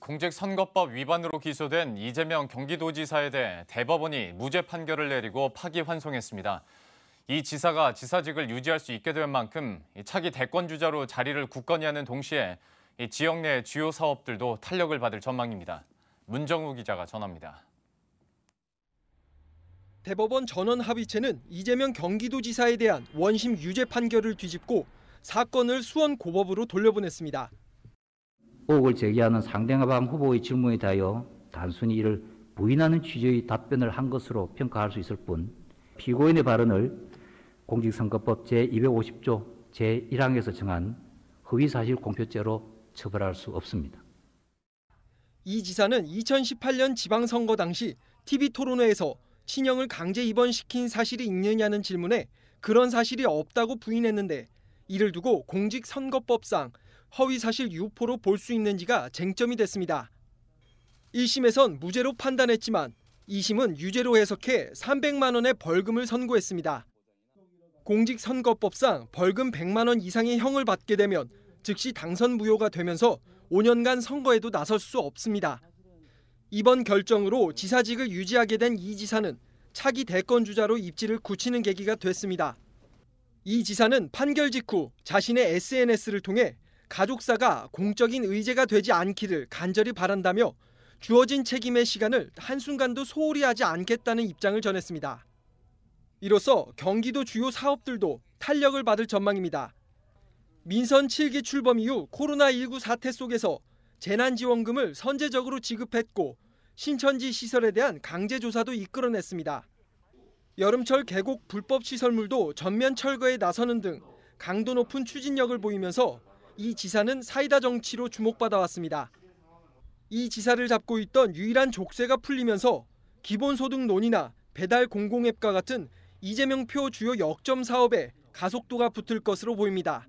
공직선거법 위반으로 기소된 이재명 경기도지사에 대해 대법원이 무죄 판결을 내리고 파기환송했습니다. 이 지사가 지사직을 유지할 수 있게 된 만큼 차기 대권 주자로 자리를 굳건히 하는 동시에 지역 내 주요 사업들도 탄력을 받을 전망입니다. 문정우 기자가 전합니다. 대법원 전원 합의체는 이재명 경기도지사에 대한 원심 유죄 판결을 뒤집고 사건을 수원 고법으로 돌려보냈습니다. 의혹을 제기하는 상대방 후보의 질문에 대하여 단순히 이를 부인하는 취지의 답변을 한 것으로 평가할 수 있을 뿐 피고인의 발언을 공직선거법 제250조 제1항에서 정한 허위사실 공표죄로 처벌할 수 없습니다. 이 지사는 2018년 지방선거 당시 TV 토론회에서 친형을 강제 입원시킨 사실이 있느냐는 질문에 그런 사실이 없다고 부인했는데 이를 두고 공직선거법상 허위사실 유포로 볼 수 있는지가 쟁점이 됐습니다. 1심에선 무죄로 판단했지만 2심은 유죄로 해석해 300만 원의 벌금을 선고했습니다. 공직선거법상 벌금 100만 원 이상의 형을 받게 되면 즉시 당선 무효가 되면서 5년간 선거에도 나설 수 없습니다. 이번 결정으로 지사직을 유지하게 된 이 지사는 차기 대권 주자로 입지를 굳히는 계기가 됐습니다. 이 지사는 판결 직후 자신의 SNS를 통해 가족사가 공적인 의제가 되지 않기를 간절히 바란다며 주어진 책임의 시간을 한순간도 소홀히 하지 않겠다는 입장을 전했습니다. 이로써 경기도 주요 사업들도 탄력을 받을 전망입니다. 민선 7기 출범 이후 코로나19 사태 속에서 재난지원금을 선제적으로 지급했고 신천지 시설에 대한 강제조사도 이끌어냈습니다. 여름철 계곡 불법 시설물도 전면 철거에 나서는 등 강도 높은 추진력을 보이면서 이 지사는 사이다 정치로 주목받아 왔습니다. 이 지사를 잡고 있던 유일한 족쇄가 풀리면서 기본소득론이나 배달 공공앱과 같은 이재명 표 주요 역점 사업에 가속도가 붙을 것으로 보입니다.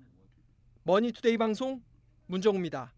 머니투데이 방송 문정우입니다.